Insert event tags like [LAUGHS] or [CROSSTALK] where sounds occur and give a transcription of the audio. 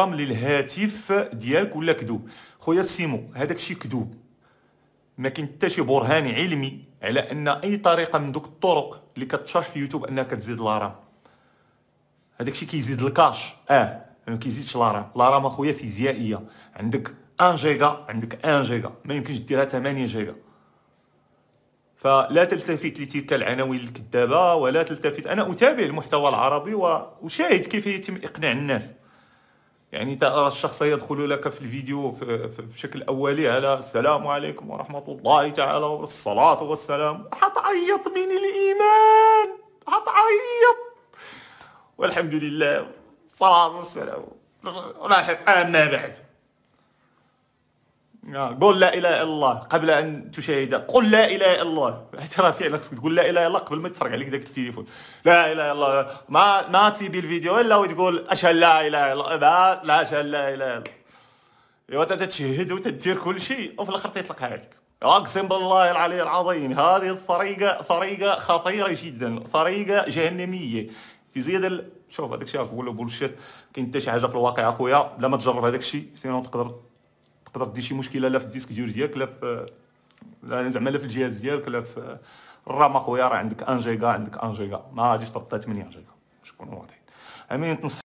رقم للهاتف ديالك ولا كذوب خويا سيمو هذاك الشيء كذوب ما كاين حتى شي برهان علمي على ان اي طريقه من دوك الطرق اللي كتشرح في يوتيوب انها كتزيد لارام هذاك الشيء كيزيد الكاش اه ما كيزيدش لارام لارام اخويا فيزيائيه عندك 1 جيجا عندك 1 جيجا ما يمكنش ديرها 8 جيجا فلا تلتفت لتلك العناوين الكذابه ولا تلتفت انا اتابع المحتوى العربي واشاهد كيف يتم اقناع الناس يعني انت الشخص يدخل لك في الفيديو بشكل اولي على السلام عليكم ورحمه الله تعالى والصلاه والسلام حتعيط من الايمان حتعيط والحمد لله والصلاه والسلام اما بعد آه، قول لا اله الا الله قبل ان تشاهد قل لا اله الا الله [LAUGHS] ترى فعلا خصك تقول لا اله الا الله قبل ما يتفرج عليك ذاك التليفون لا اله الا الله ما ما تسيبي الفيديو الا وتقول اشهد لا اله الا الله لا اشهد لا اله الا الله ايوا تتشهد وتدير كل شيء وفي الاخر تيطلقها عليك اقسم بالله العلي العظيم هذه الطريقه طريقه خطيره جدا طريقه جهنميه تزيد ال... شوف هذاك الشيء نقول له بولشيت كاين حتى شي حاجه في الواقع اخويا بلا ما تجرب هذاك الشيء سينو تقدر تقدر دير شي مشكله لا في الديسك دور ديالك لا في زعما لا في الجهاز ديالك لا في الرام اخويا راه عندك 1 جيجا عندك 1 جيجا ما غاديش تغطي 8 جيجا باش نكونوا واضحين امين تنصح